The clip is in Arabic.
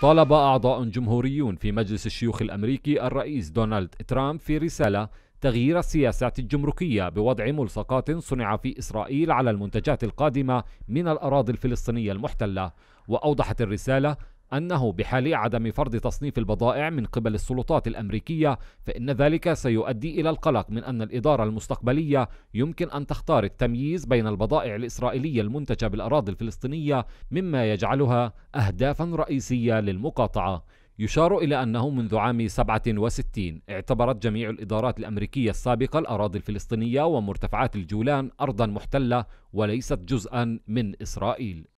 طالب أعضاء جمهوريون في مجلس الشيوخ الأمريكي الرئيس دونالد ترامب في رسالة تغيير السياسات الجمركية بوضع ملصقات صنع في إسرائيل على المنتجات القادمة من الأراضي الفلسطينية المحتلة وأوضحت الرسالة أنه بحال عدم فرض تصنيف البضائع من قبل السلطات الأمريكية فإن ذلك سيؤدي إلى القلق من أن الإدارة المستقبلية يمكن أن تختار التمييز بين البضائع الإسرائيلية المنتجة بالأراضي الفلسطينية مما يجعلها أهدافا رئيسية للمقاطعة يشار إلى أنه منذ عام 67 اعتبرت جميع الإدارات الأمريكية السابقة الأراضي الفلسطينية ومرتفعات الجولان أرضا محتلة وليست جزءا من إسرائيل